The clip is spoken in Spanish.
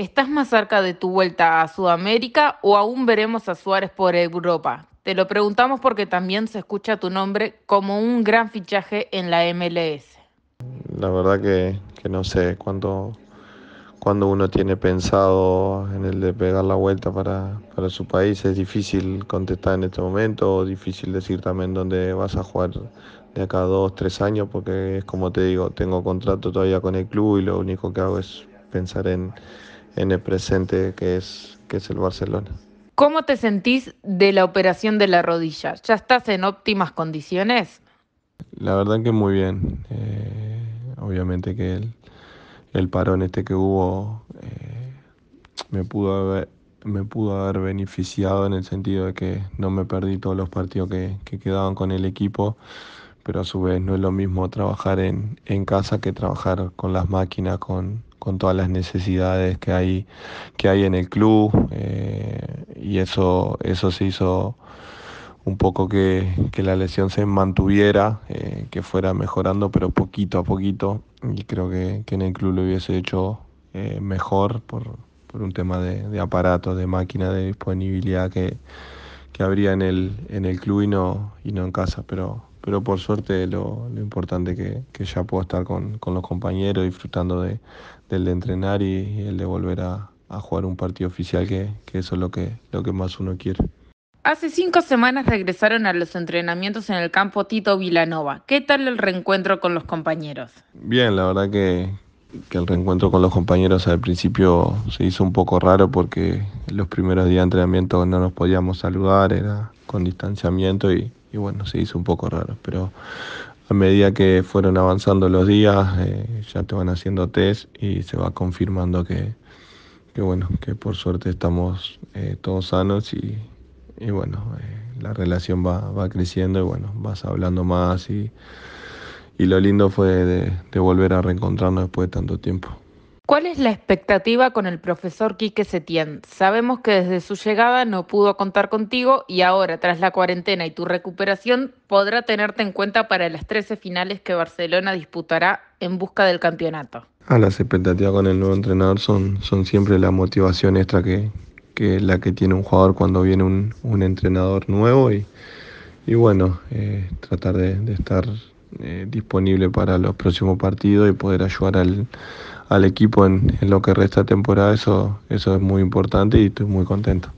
¿Estás más cerca de tu vuelta a Sudamérica o aún veremos a Suárez por Europa? Te lo preguntamos porque también se escucha tu nombre como un gran fichaje en la MLS. La verdad que, no sé cuándo uno tiene pensado en el de pegar la vuelta para, para, su país es difícil contestar en este momento, difícil decir también dónde vas a jugar de acá dos, tres años, porque es como te digo, tengo contrato todavía con el club y lo único que hago es pensar en, en el presente que es, que es el Barcelona. ¿Cómo te sentís de la operación de la rodilla? ¿Ya estás en óptimas condiciones? La verdad que muy bien. Eh, obviamente que el, parón este que hubo eh, me, pudo haber, me pudo haber beneficiado en el sentido de que no me perdí todos los partidos que, quedaban con el equipo, pero a su vez no es lo mismo trabajar en, en casa que trabajar con las máquinas, con, con todas las necesidades que hay, que hay en el club eh, y eso, eso se hizo un poco que, la lesión se mantuviera, eh, que fuera mejorando, pero poquito a poquito y creo que, en el club lo hubiese hecho eh, mejor por, por, un tema de, de aparatos, de máquina, de disponibilidad que, que habría en el, en el club y no, y no en casa, pero pero por suerte lo, importante que, que ya puedo estar con, los compañeros disfrutando de, del de entrenar y, el de volver a, jugar un partido oficial que, eso es lo que, lo que más uno quiere. Hace cinco semanas regresaron a los entrenamientos en el campo Tito Vilanova. ¿Qué tal el reencuentro con los compañeros? Bien, la verdad que, que el reencuentro con los compañeros al principio se hizo un poco raro porque los primeros días de entrenamiento no nos podíamos saludar, era con distanciamiento y, y bueno, se hizo un poco raro, pero a medida que fueron avanzando los días, eh, ya te van haciendo test y se va confirmando que, bueno, que por suerte estamos eh, todos sanos y, bueno, eh, la relación va, va, creciendo y bueno, vas hablando más y, lo lindo fue de volver a reencontrarnos después de tanto tiempo. ¿Cuál es la expectativa con el profesor Quique Setién? Sabemos que desde su llegada no pudo contar contigo y ahora, tras la cuarentena y tu recuperación, podrá tenerte en cuenta para las 13 finales que Barcelona disputará en busca del campeonato. Ah, las expectativas con el nuevo entrenador son, siempre la motivación extra que, la que tiene un jugador cuando viene un, entrenador nuevo y, bueno, eh, tratar de, estar eh, disponible para los próximos partidos y poder ayudar al al equipo en, lo que resta temporada, eso, eso es muy importante y estoy muy contento.